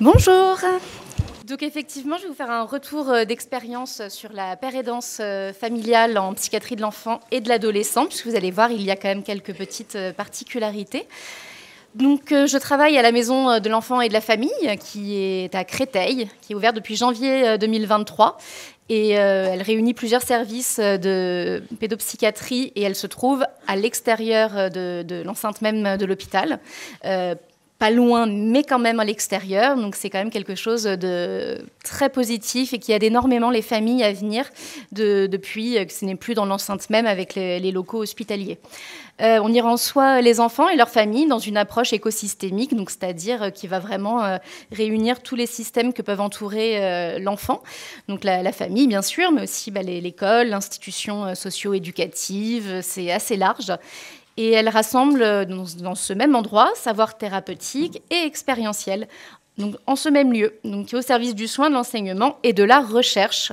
Bonjour donc effectivement, je vais vous faire un retour euh, d'expérience euh, sur la pérédance euh, familiale en psychiatrie de l'enfant et de l'adolescent, puisque vous allez voir, il y a quand même quelques petites particularités. Donc, je travaille à la maison de l'enfant et de la famille, qui est à Créteil, qui est ouverte depuis janvier 2023 et euh, elle réunit plusieurs services euh, de pédopsychiatrie et elle se trouve à l'extérieur euh, de, l'enceinte même de l'hôpital, loin, mais quand même à l'extérieur. Donc c'est quand même quelque chose de très positif et qui aide énormément les familles à venir depuis euh, que ce n'est plus dans l'enceinte même avec les, locaux hospitaliers. Euh, on y reçoit les enfants et leurs familles dans une approche écosystémique, donc c'est-à-dire euh, qui va vraiment réunir tous les systèmes que peuvent entourer l'enfant, donc la, famille bien sûr, mais aussi bah, l'école, l'institution socio-éducative, c'est assez large. Et elle rassemble euh, dans ce même endroit savoir thérapeutique et expérientiel, en ce même lieu, donc qui au service du soin, de l'enseignement et de la recherche.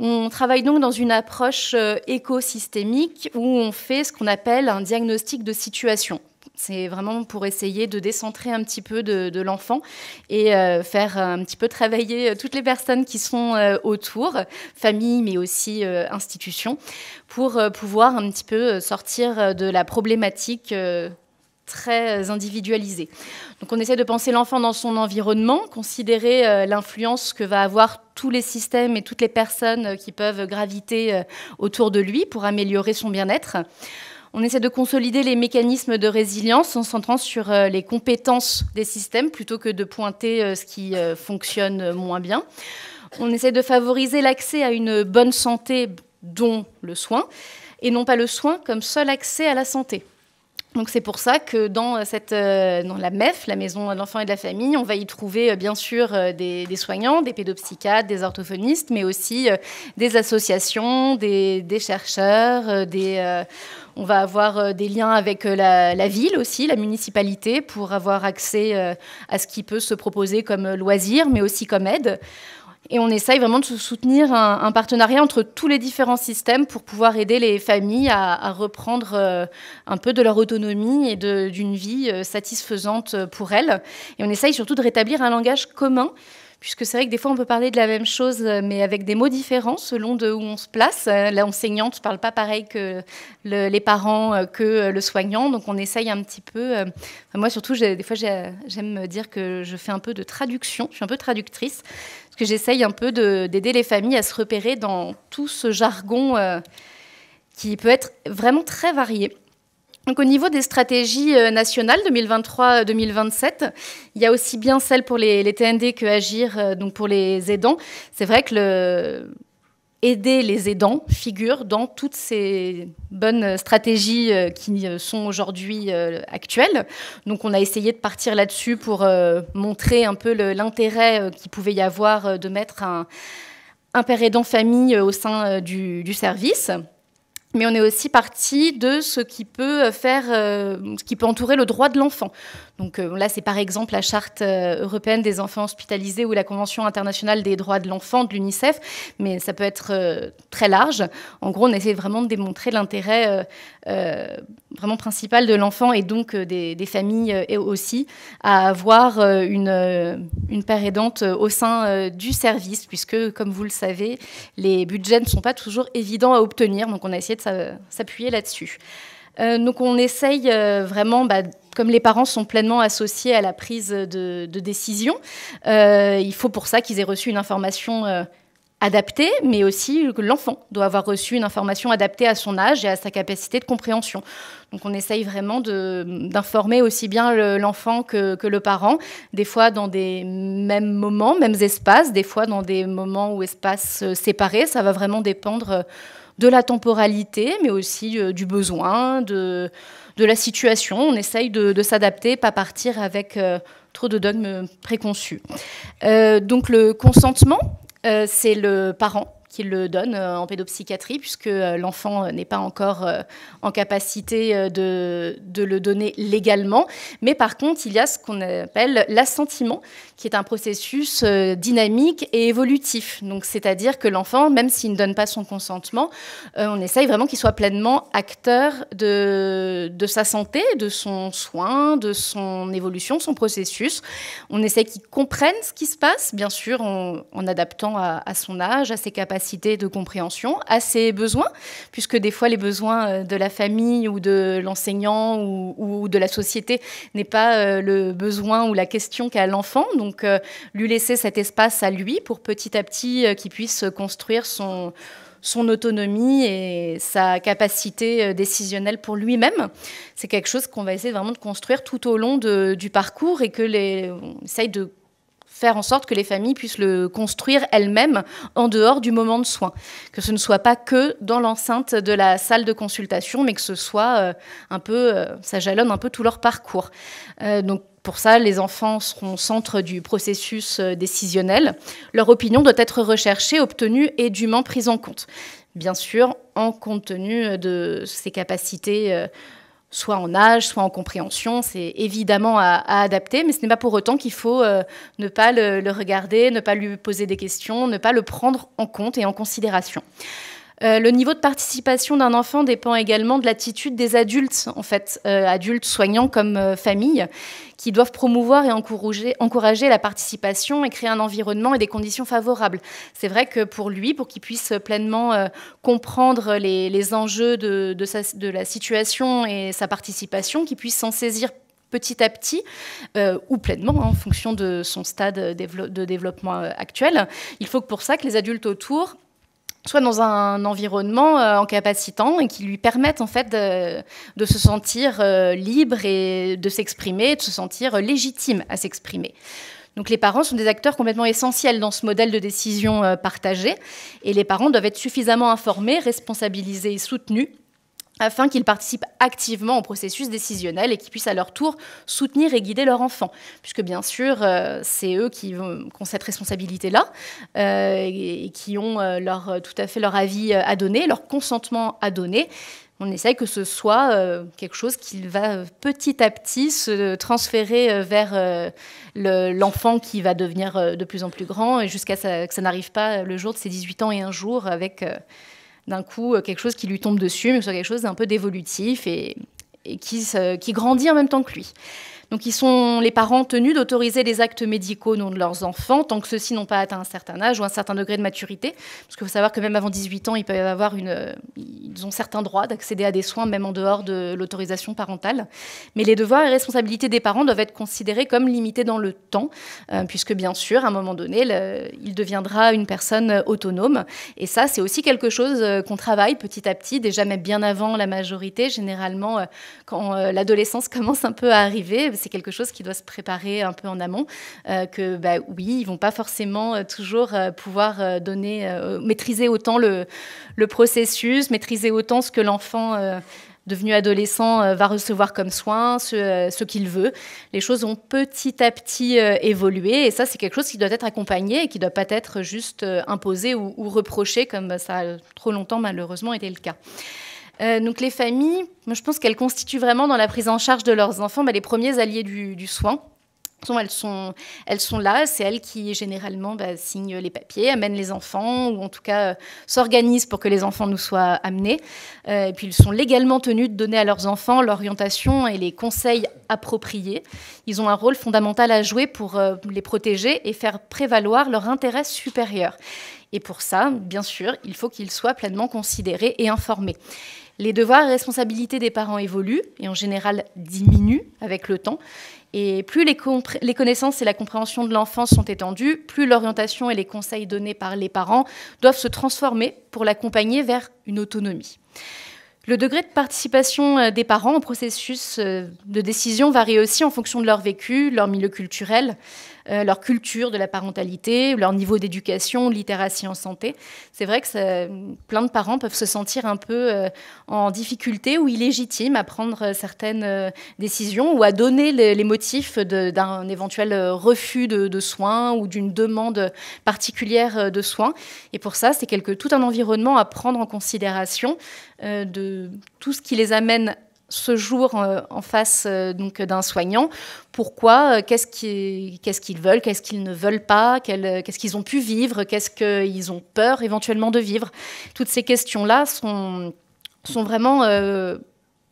On travaille donc dans une approche euh, écosystémique où on fait ce qu'on appelle un diagnostic de situation. C'est vraiment pour essayer de décentrer un petit peu de, l'enfant et euh, faire un petit peu travailler euh, toutes les personnes qui sont euh, autour, famille mais aussi institution, institutions, pour pouvoir un petit peu sortir de la problématique très individualisée. Donc on essaie de penser l'enfant dans son environnement, considérer l'influence que va avoir tous les systèmes et toutes les personnes qui peuvent graviter autour de lui pour améliorer son bien-être. On essaie de consolider les mécanismes de résilience en centrant sur euh, les compétences des systèmes plutôt que de pointer euh, ce qui euh, fonctionne moins bien. On essaie de favoriser l'accès à une bonne santé, dont le soin, et non pas le soin comme seul accès à la santé. Donc c'est pour ça que dans, euh, cette, euh, la MEF, la maison de l'enfant et de la famille, on va y trouver euh, bien sûr des, soignants, des pédopsychiatres, des orthophonistes, mais aussi des associations, des, chercheurs, On va avoir des liens avec la, la, ville aussi, la municipalité, pour avoir accès à ce qui peut se proposer comme loisir, mais aussi comme aide. Et on essaye vraiment de soutenir un, partenariat entre tous les différents systèmes pour pouvoir aider les familles à, reprendre euh, un peu de leur autonomie et d'une vie euh, satisfaisante euh, pour elles. Et on essaye surtout de rétablir un langage commun. Puisque c'est vrai que des fois, on peut parler de la même chose, mais avec des mots différents selon de où on se place. L'enseignante ne parle pas pareil que les parents, que le soignant. Donc, on essaye un petit peu. moi, surtout, des fois, j'aime dire que je fais un peu de traduction. Je suis un peu traductrice que j'essaye un peu d'aider les familles à se repérer dans tout ce jargon euh, qui peut être vraiment très varié. Donc, au niveau des stratégies euh, nationales 2023-2027, il y a aussi bien celle pour les, les TND que Agir, euh, donc pour les aidants. C'est vrai que le, aider les aidants figure dans toutes ces bonnes stratégies euh, qui euh, sont aujourd'hui euh, actuelles. Donc on a essayé de partir là-dessus pour montrer un peu l'intérêt qu'il pouvait y avoir de mettre un, père aidant famille au sein du service mais on est aussi parti de ce qui peut faire, euh, ce qui peut entourer le droit de l'enfant. Donc euh, là, c'est par exemple la charte euh, européenne des enfants hospitalisés ou la Convention internationale des droits de l'enfant de l'UNICEF, mais ça peut être très large. En gros, on essaie vraiment de démontrer l'intérêt vraiment principal de l'enfant et donc des, des, familles aussi à avoir une, une paire aidante au sein du service, puisque comme vous le savez, les budgets ne sont pas toujours évidents à obtenir. Donc on a essayé de s'appuyer là-dessus. Euh, donc on essaye euh, vraiment, bah, comme les parents sont pleinement associés à la prise de, décision, euh, il faut pour ça qu'ils aient reçu une information adaptée, mais aussi que l'enfant doit avoir reçu une information adaptée à son âge et à sa capacité de compréhension. Donc on essaye vraiment d'informer aussi bien l'enfant que, que, le parent, des fois dans des mêmes moments, mêmes espaces, des fois dans des moments ou espaces séparés. Ça va vraiment dépendre de la temporalité, mais aussi euh, du besoin, de, la situation. On essaye de, s'adapter, pas partir avec euh, trop de dogmes préconçus. Euh, donc le consentement, c'est le parent qu'il le donne euh, en pédopsychiatrie, puisque euh, l'enfant euh, n'est pas encore en capacité de, le donner légalement. Mais par contre, il y a ce qu'on appelle l'assentiment, qui est un processus dynamique et évolutif. Donc, c'est-à-dire que l'enfant, même s'il ne donne pas son consentement, on essaye vraiment qu'il soit pleinement acteur de, sa santé, de son soin, de son évolution, son processus. On essaie qu'il comprenne ce qui se passe, bien sûr, en, adaptant à son âge, à ses capacités de compréhension, à ses besoins, puisque des fois les besoins euh, de la famille ou de l'enseignant ou, de la société n'est pas euh, le besoin ou la question qu'a l'enfant. Donc euh, lui laisser cet espace à lui pour petit à petit qu'il puisse construire son son autonomie et sa capacité décisionnelle pour lui-même. C'est quelque chose qu'on va essayer vraiment de construire tout au long du parcours et que les, on essaye de faire en sorte que les familles puissent le construire elles-mêmes en dehors du moment de soins, que ce ne soit pas que dans l'enceinte de la salle de consultation, mais que ce soit euh, un peu, euh, ça jalonne un peu tout leur parcours. Euh, donc pour ça, les enfants seront au centre du processus décisionnel. Leur opinion doit être recherchée, obtenue et dûment prise en compte. Bien sûr, en compte tenu de ses capacités soit en âge, soit en compréhension. C'est évidemment à, adapter, mais ce n'est pas pour autant qu'il faut euh, ne pas le regarder, ne pas lui poser des questions, ne pas le prendre en compte et en considération. Euh, le niveau de participation d'un enfant dépend également de l'attitude des adultes, en fait, euh, adultes, soignants comme euh, famille, qui doivent promouvoir et encourager, la participation et créer un environnement et des conditions favorables. C'est vrai que pour lui, pour qu'il puisse pleinement comprendre les, enjeux de, la situation et sa participation, qu'il puisse s'en saisir petit à petit, ou pleinement, hein, en fonction de son stade de développement actuel. Il faut que pour ça que les adultes autour soit dans un environnement euh, en capacitant et qui lui permette en fait de, se sentir euh, libre et de s'exprimer, de se sentir légitime à s'exprimer. Donc les parents sont des acteurs complètement essentiels dans ce modèle de décision euh, partagée et les parents doivent être suffisamment informés, responsabilisés et soutenus afin qu'ils participent activement au processus décisionnel et qu'ils puissent à leur tour soutenir et guider leur enfant. Puisque bien sûr, euh, c'est eux qui, vont, ont cette responsabilité-là euh, et, qui ont euh, leur, tout à fait leur avis à donner, leur consentement à donner. On essaye que ce soit quelque chose qui va petit à petit se transférer vers l'enfant qui va devenir de plus en plus grand et jusqu'à ce que ça n'arrive pas le jour de ses 18 ans et un jour avec d'un coup euh, quelque chose qui lui tombe dessus, mais que ce soit quelque chose d'un peu d'évolutif et, qui grandit en même temps que lui. Donc ils sont les parents tenus d'autoriser les actes médicaux au de leurs enfants tant que ceux-ci n'ont pas atteint un certain âge ou un certain degré de maturité. Parce qu'il faut savoir que même avant 18 ans, ils peuvent avoir une, ils ont certains droits d'accéder à des soins même en dehors de l'autorisation parentale. Mais les devoirs et responsabilités des parents doivent être considérés comme limités dans le temps, euh, puisque bien sûr, à un moment donné, il deviendra une personne autonome. Et ça, c'est aussi quelque chose euh, qu'on travaille petit à petit, déjà même bien avant la majorité, généralement euh, quand l'adolescence commence un peu à arriver c'est quelque chose qui doit se préparer un peu en amont, euh, que bah, oui, ils vont pas forcément euh, toujours euh, pouvoir donner, maîtriser autant le, processus, maîtriser autant ce que l'enfant devenu adolescent va recevoir comme soin, ce, qu'il veut. Les choses ont petit à petit évolué et ça, c'est quelque chose qui doit être accompagné et qui ne doit pas être juste imposé ou, ou reproché comme ça a trop longtemps malheureusement été le cas. Euh, donc les familles, je pense qu'elles constituent vraiment dans la prise en charge de leurs enfants bah, les premiers alliés du, soin. Elles sont, elles sont là, c'est elles qui généralement bah, signent les papiers, amènent les enfants, ou en tout cas euh, s'organisent pour que les enfants nous soient amenés. Euh, et puis ils sont légalement tenus de donner à leurs enfants l'orientation et les conseils appropriés. Ils ont un rôle fondamental à jouer pour les protéger et faire prévaloir leur intérêt supérieur. Et pour ça, bien sûr, il faut qu'ils soient pleinement considérés et informés. Les devoirs et responsabilités des parents évoluent et en général diminuent avec le temps. Et plus les, connaissances et la compréhension de l'enfance sont étendues, plus l'orientation et les conseils donnés par les parents doivent se transformer pour l'accompagner vers une autonomie. Le degré de participation euh, des parents au processus euh, de décision varie aussi en fonction de leur vécu, leur milieu culturel. Euh, leur culture de la parentalité, leur niveau d'éducation, littératie en santé. C'est vrai que plein de parents peuvent se sentir un peu euh, en difficulté ou illégitimes à prendre euh, certaines décisions ou à donner les, motifs d'un éventuel refus de, de soins ou d'une demande particulière de soins. Et pour ça, c'est tout un environnement à prendre en considération de tout ce qui les amène ce jour euh, en face euh, donc d'un soignant. Pourquoi euh, Qu'est-ce qu'ils veulent Qu'est-ce qu'ils ne veulent pas Qu'est-ce qu'ils ont pu vivre Qu'est-ce qu'ils ont peur éventuellement de vivre Toutes ces questions-là sont, sont vraiment,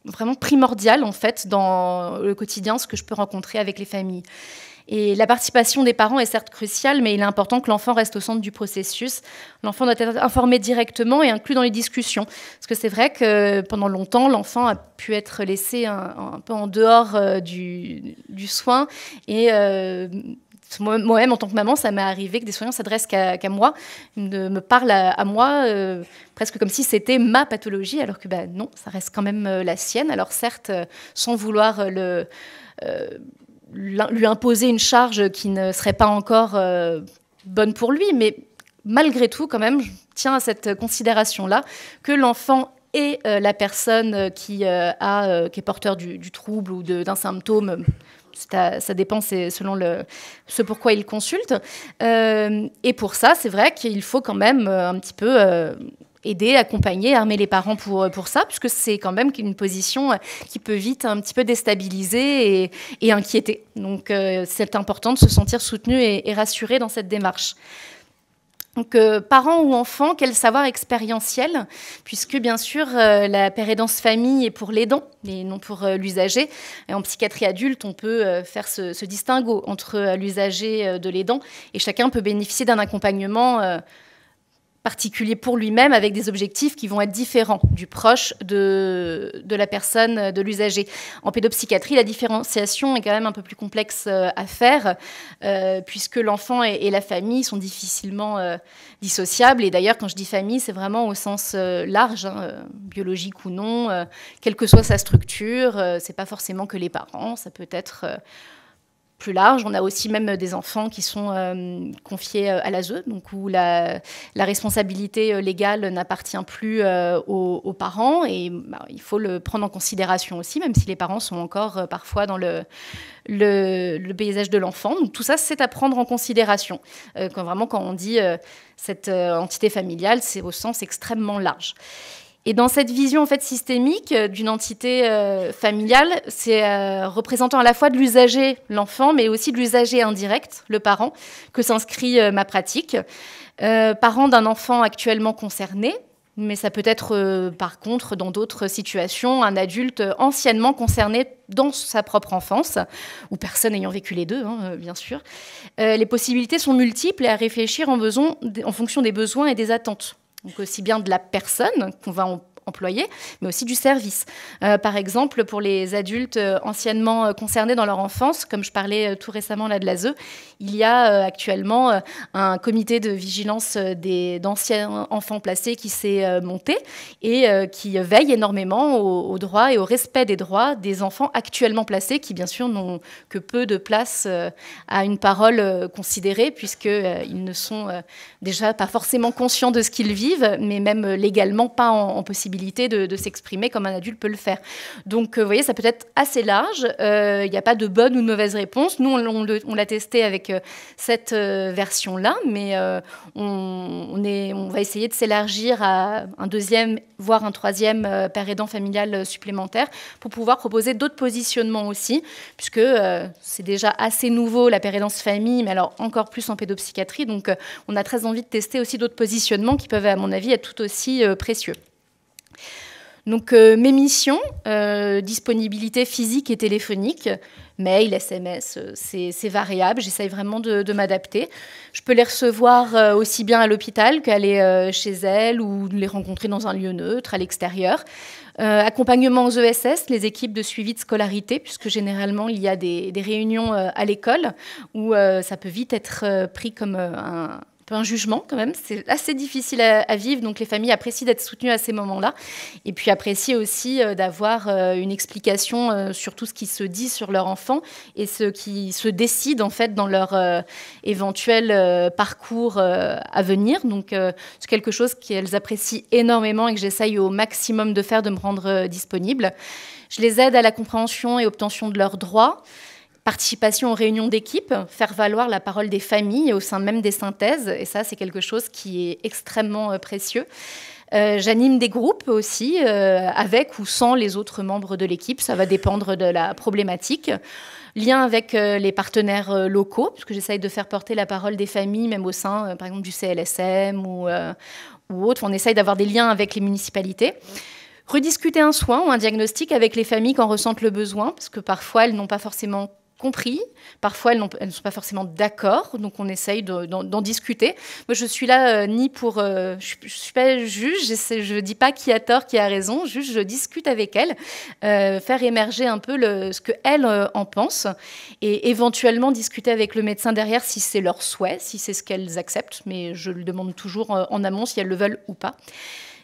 vraiment primordiales en fait dans le quotidien, ce que je peux rencontrer avec les familles. Et la participation des parents est certes cruciale, mais il est important que l'enfant reste au centre du processus. L'enfant doit être informé directement et inclus dans les discussions. Parce que c'est vrai que pendant longtemps, l'enfant a pu être laissé un, peu en dehors euh, du, soin et euh, moi-même, en tant que maman, ça m'est arrivé que des soignants s'adressent qu'à moi moi, me parlent à, moi, euh, presque comme si c'était ma pathologie, alors que ben non, ça reste quand même la sienne. Alors certes, sans vouloir le, lui imposer une charge qui ne serait pas encore euh, bonne pour lui, mais malgré tout, quand même, je tiens à cette considération-là, que l'enfant est euh, la personne euh, qui, a, qui est porteur du, trouble ou d'un symptôme, ça dépend selon le, ce pourquoi il consulte. et pour ça, c'est vrai qu'il faut quand même un petit peu aider, accompagner, armer les parents pour, euh, pour ça, puisque c'est quand même une position euh, qui peut vite un petit peu déstabiliser et, inquiéter. Donc euh, c'est important de se sentir soutenu et, rassuré dans cette démarche. Donc, parents ou enfants, quel savoir expérientiel, puisque bien sûr, la pérédance famille est pour l'aidant, mais non pour l'usager. En psychiatrie adulte, on peut faire ce, ce, distinguo entre l'usager de l'aidant, et chacun peut bénéficier d'un accompagnement particulier pour lui-même avec des objectifs qui vont être différents du proche de, la personne, de l'usager. En pédopsychiatrie, la différenciation est quand même un peu plus complexe euh, à faire euh, puisque l'enfant et, la famille sont difficilement euh, dissociables. Et d'ailleurs, quand je dis famille, c'est vraiment au sens large, hein, biologique ou non, quelle que soit sa structure. c'est pas forcément que les parents, ça peut être plus large. On a aussi même des enfants qui sont euh, confiés euh, à l'ASE, donc où la, responsabilité euh, légale n'appartient plus aux, parents et bah, il faut le prendre en considération aussi, même si les parents sont encore parfois dans le, paysage de l'enfant. tout ça, c'est à prendre en considération. quand vraiment, quand on dit cette entité familiale, c'est au sens extrêmement large. Et dans cette vision en fait systémique euh, d'une entité euh, familiale, c'est euh, représentant à la fois de l'usager, l'enfant, mais aussi de l'usager indirect, le parent, que s'inscrit ma pratique. parent d'un enfant actuellement concerné, mais ça peut être par contre dans d'autres situations un adulte anciennement concerné dans sa propre enfance, ou personne ayant vécu les deux, hein, bien sûr. les possibilités sont multiples et à réfléchir en, en fonction des besoins et des attentes donc aussi bien de la personne qu'on va en employés, mais aussi du service. Euh, par exemple, pour les adultes euh, anciennement euh, concernés dans leur enfance, comme je parlais tout récemment là de l'ASE, il y a actuellement un comité de vigilance d'anciens enfants placés qui s'est monté et qui veille énormément aux, droits et au respect des droits des enfants actuellement placés, qui bien sûr n'ont que peu de place à une parole considérée, puisqu'ils ne sont déjà pas forcément conscients de ce qu'ils vivent, mais même légalement pas en, en possibilité de, s'exprimer comme un adulte peut le faire. Donc, euh, vous voyez, ça peut être assez large. Il euh, n'y a pas de bonne ou de mauvaise réponse. Nous, on, l'a testé avec euh, cette version-là, mais on, est, on va essayer de s'élargir à un deuxième, voire un troisième père aidant familial supplémentaire pour pouvoir proposer d'autres positionnements aussi, puisque c'est déjà assez nouveau la père aidant famille, mais alors encore plus en pédopsychiatrie. Donc on a très envie de tester aussi d'autres positionnements qui peuvent, à mon avis, être tout aussi précieux. Donc euh, mes missions, euh, disponibilité physique et téléphonique, mail, SMS, euh, c'est variable, j'essaye vraiment de, m'adapter. Je peux les recevoir aussi bien à l'hôpital qu'aller chez elles ou les rencontrer dans un lieu neutre, à l'extérieur. accompagnement aux ESS, les équipes de suivi de scolarité, puisque généralement il y a des réunions à l'école où ça peut vite être pris comme un, un jugement quand même. C'est assez difficile à, vivre, donc les familles apprécient d'être soutenues à ces moments-là, et puis apprécient aussi euh, d'avoir euh, une explication euh, sur tout ce qui se dit sur leur enfant et ce qui se décide en fait dans leur éventuel parcours à venir. Donc c'est quelque chose qu'elles apprécient énormément et que j'essaye au maximum de faire, de me rendre disponible. Je les aide à la compréhension et obtention de leurs droits. Participation aux réunions d'équipe, faire valoir la parole des familles au sein même des synthèses, et ça c'est quelque chose qui est extrêmement euh, précieux. Euh, j'anime des groupes aussi, euh, avec ou sans les autres membres de l'équipe, ça va dépendre de la problématique lien avec les partenaires locaux, puisque j'essaye de faire porter la parole des familles, même au sein, par exemple, du CLSM ou, ou autre. On essaye d'avoir des liens avec les municipalités. Rediscuter un soin ou un diagnostic avec les familles qui en ressentent le besoin, parce que parfois elles n'ont pas forcément compris. Parfois, elles, ne sont pas forcément d'accord, donc on essaye d'en discuter. Moi, je suis là euh, ni pour... Euh, je ne suis pas juge, je ne dis pas qui a tort, qui a raison, juste je discute avec elles, euh, faire émerger un peu ce qu'elles en pensent, et éventuellement discuter avec le médecin derrière si c'est leur souhait, si c'est ce qu'elles acceptent, mais je le demande toujours en amont si elles le veulent ou pas.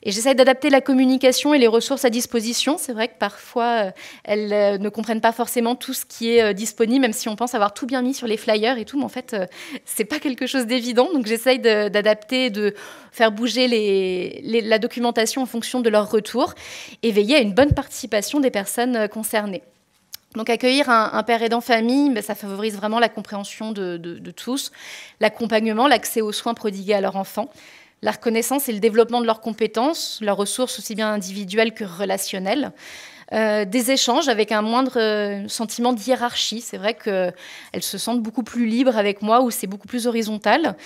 Et j'essaie d'adapter la communication et les ressources à disposition. C'est vrai que parfois, euh, elles euh, ne comprennent pas forcément tout ce qui est euh, disponible, même si on pense avoir tout bien mis sur les flyers et tout. Mais en fait, c'est pas quelque chose d'évident. Donc j'essaie d'adapter, de, faire bouger la documentation en fonction de leur retour et veiller à une bonne participation des personnes concernées. Donc accueillir un, père aidant famille, ben, ça favorise vraiment la compréhension de, de tous, l'accompagnement, l'accès aux soins prodigués à leur enfant la reconnaissance et le développement de leurs compétences, leurs ressources aussi bien individuelles que relationnelles. Euh, des échanges avec un moindre euh, sentiment de hiérarchie. C'est vrai qu'elles se sentent beaucoup plus libres avec moi, ou c'est beaucoup plus horizontal.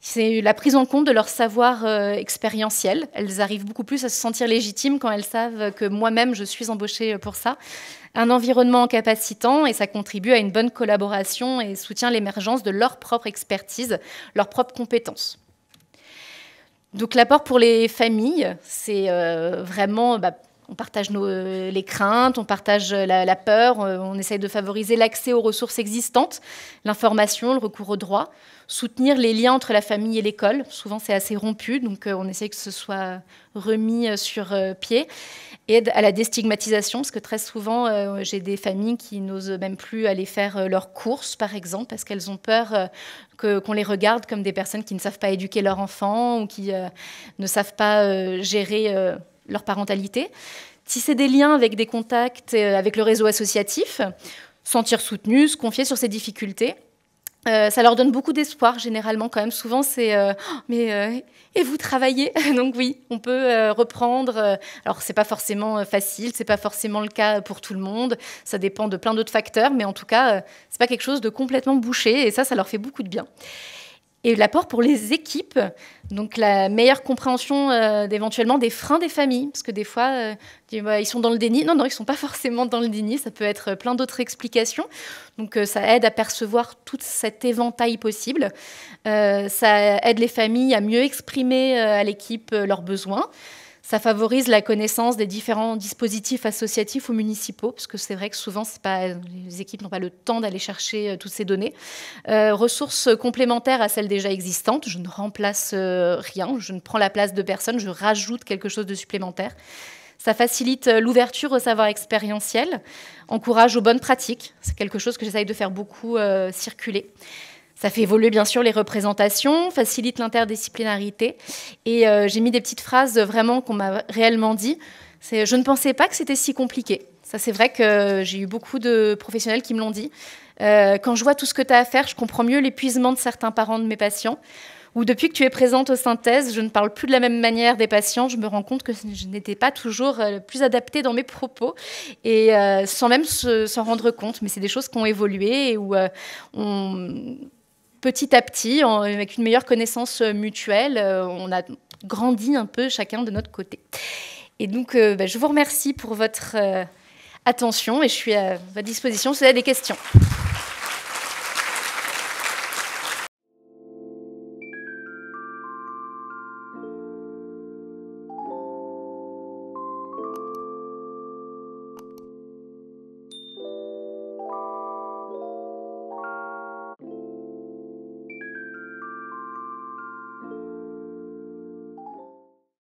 C'est la prise en compte de leur savoir euh, expérientiel. Elles arrivent beaucoup plus à se sentir légitimes quand elles savent que moi-même, je suis embauchée pour ça. Un environnement capacitant et ça contribue à une bonne collaboration et soutient l'émergence de leur propre expertise, leurs propres compétences. Donc l'apport pour les familles, c'est euh, vraiment bah, on partage euh, les craintes, on partage euh, la, peur, euh, on essaye de favoriser l'accès aux ressources existantes, l'information, le recours au droit, soutenir les liens entre la famille et l'école. Souvent, c'est assez rompu, donc on essaie que ce soit remis sur pied. Aide à la déstigmatisation, parce que très souvent, j'ai des familles qui n'osent même plus aller faire leurs courses, par exemple, parce qu'elles ont peur qu'on les regarde comme des personnes qui ne savent pas éduquer leurs enfants ou qui ne savent pas gérer leur parentalité, tisser des liens avec des contacts, euh, avec le réseau associatif, sentir soutenu, se confier sur ses difficultés. Euh, ça leur donne beaucoup d'espoir, généralement, quand même. Souvent, c'est euh, oh, mais et vous travaillez Donc, oui, on peut reprendre. alors, c'est pas forcément facile, c'est pas forcément le cas pour tout le monde. Ça dépend de plein d'autres facteurs, mais en tout cas, c'est pas quelque chose de complètement bouché et ça, ça leur fait beaucoup de bien et l'apport pour les équipes, donc la meilleure compréhension euh, éventuellement des freins des familles, parce que des fois, euh, bah, ils sont dans le déni. Non, non, ils ne sont pas forcément dans le déni, ça peut être euh, plein d'autres explications. Donc ça aide à percevoir tout cet éventail possible. ça aide les familles à mieux exprimer à l'équipe leurs besoins. Ça favorise la connaissance des différents dispositifs associatifs ou municipaux, parce que c'est vrai que souvent, les équipes n'ont pas le temps d'aller chercher euh, toutes ces données. Euh, ressources complémentaires à celles déjà existantes. Je ne remplace euh, rien, je ne prends la place de personne, je rajoute quelque chose de supplémentaire. Ça facilite l'ouverture au savoir expérientiel, encourage aux bonnes pratiques. C'est quelque chose que j'essaye de faire beaucoup circuler. Ça fait évoluer bien sûr les représentations, facilite l'interdisciplinarité. Et euh, j'ai mis des petites phrases euh, vraiment qu'on m'a réellement dit. C'est je ne pensais pas que c'était si compliqué. Ça c'est vrai que euh, j'ai eu beaucoup de professionnels qui me l'ont dit. quand je vois tout ce que tu as à faire, je comprends mieux l'épuisement de certains parents de mes patients. Ou depuis que tu es présente aux synthèses, je ne parle plus de la même manière des patients. Je me rends compte que je n'étais pas toujours plus adaptée dans mes propos et sans même s'en rendre compte. Mais c'est des choses qui ont évolué et où on petit à petit, avec une meilleure connaissance euh, mutuelle, euh, on a grandi un peu chacun de notre côté. Et donc, euh, ben, je vous remercie pour votre attention et je suis à votre disposition si vous avez des questions.